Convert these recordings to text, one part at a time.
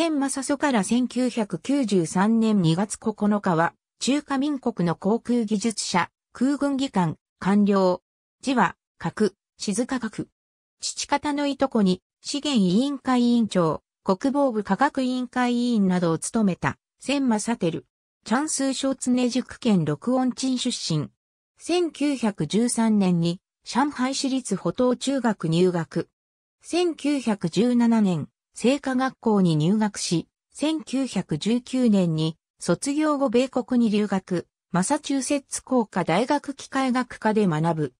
千正祖から1993年2月9日は、中華民国の航空技術者、空軍技官、官僚、字は、核、静科学。父方のいとこに、資源委員会委員長、国防部科学委員会委員などを務めた、千正照。チャンスーツネ塾県六音鎮出身。1913年に上海市立歩道中学入学。1917年、聖火学校に入学し、1919年に卒業後米国に留学、マサチューセッツ工科大学機械学科で学ぶ。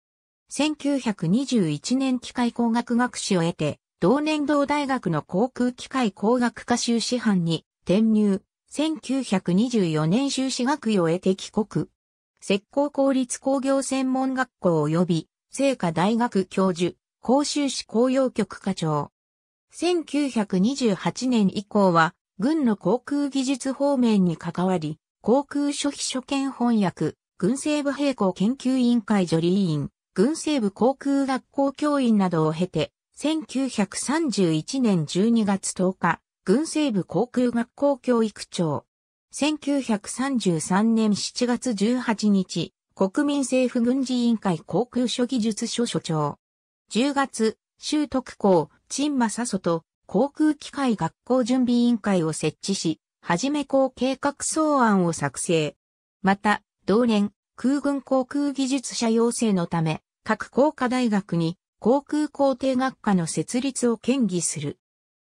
1921年機械工学学士を得て、同年同大学の航空機械工学科修士班に転入。1924年修士学位を得て帰国。石膏公立工業専門学校及び、聖火大学教授、甲州市工業局課長。1928年以降は、軍の航空技術方面に関わり、航空初期初見翻訳、軍政部並行研究委員会助理委員、軍政部航空学校教員などを経て、1931年12月10日、軍政部航空学校教育長。1933年7月18日、国民政府軍事委員会航空諸技術所所長。10月、州特攻、陳正と航空機械学校準備委員会を設置し、はじめ校計画草案を作成。また、同年、空軍航空技術者養成のため、各工科大学に航空工程学科の設立を建議する。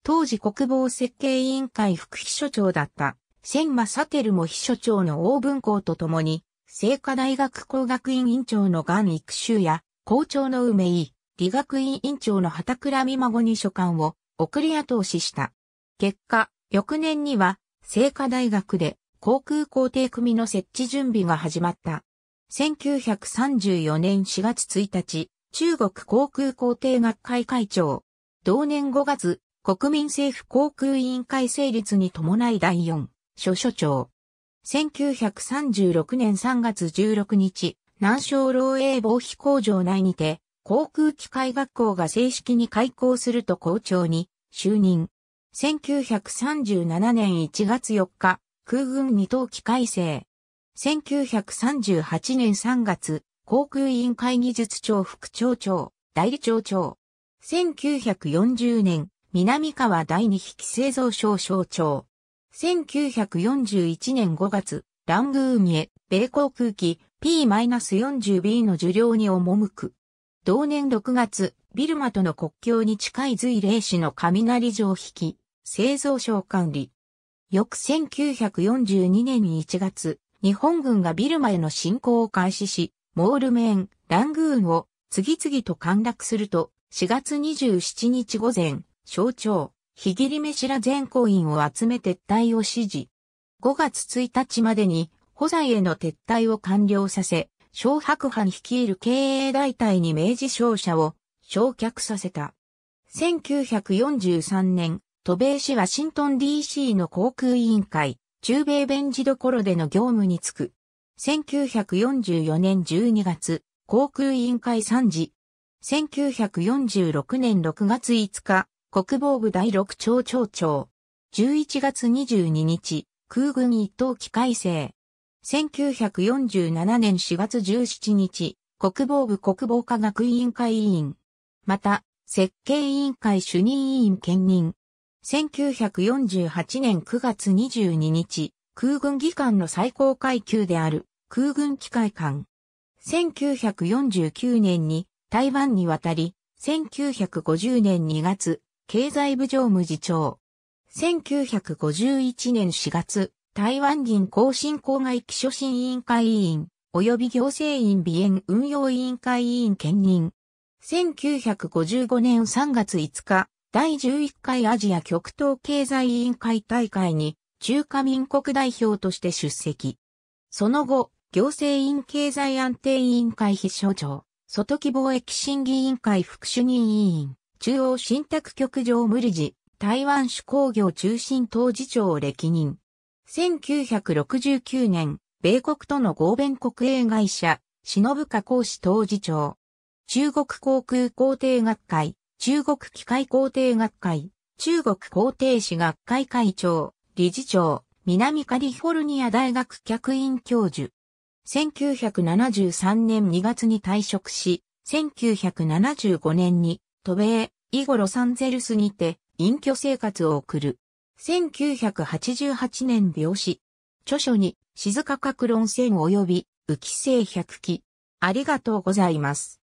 当時国防設計委員会副秘書長だった千馬テルも秘書長の大文校と共に、聖火大学工学院院長の岩育修や校長の梅井、医学院院長の畑倉美孫に書簡を送り後押しした。結果、翌年には、聖火大学で航空工程組の設置準備が始まった。1934年4月1日、中国航空工程学会会長。同年5月、国民政府航空委員会成立に伴い第4、所所長。1936年3月16日、南昌漏営防飛工場内にて、航空機械学校が正式に開校すると校長に就任。1937年1月4日、空軍二等機改正。1938年3月、航空委員会技術庁副庁長、代理庁長。1940年、南川第二匹製造省省長。1941年5月、ラングーニエ、米航空機 P-40B の受領に赴く。同年6月、ビルマとの国境に近い随霊市の雷城引き、製造を管理。翌1942年1月、日本軍がビルマへの侵攻を開始し、モールメン、ラングーンを次々と陥落すると、4月27日午前、省庁、ひぎりめしら全行員を集め撤退を指示。5月1日までに、保在への撤退を完了させ、小白藩率いる経営大隊に明治商社を焼却させた。1943年、都米市ワシントン DC の航空委員会、中米弁事どころでの業務に就く。1944年12月、航空委員会参事。1946年6月5日、国防部第6庁長長。11月22日、空軍一等機改正。1947年4月17日、国防部国防科学委員会委員。また、設計委員会主任委員兼任。1948年9月22日、空軍技官の最高階級である空軍機械官。1949年に台湾に渡り、1950年2月、経済部常務次長。1951年4月、台湾銀行振興外基礎審委員会委員、及び行政院美園運用委員会委員兼任。1955年3月5日、第11回アジア極東経済委員会大会に中華民国代表として出席。その後、行政院経済安定委員会秘書長、外規貿易審議委員会副主任委員、中央信託局長無理事、台湾主工業中心当事長を歴任。1969年、米国との合弁国営会社、忍か講師当事長。中国航空工程学会、中国機械工程学会、中国工程士学会会長、理事長、南カリフォルニア大学客員教授。1973年2月に退職し、1975年に、渡米、イゴロサンゼルスにて、隠居生活を送る。1988年病死。著書に、静か格論戦及び、浮世百記。ありがとうございます。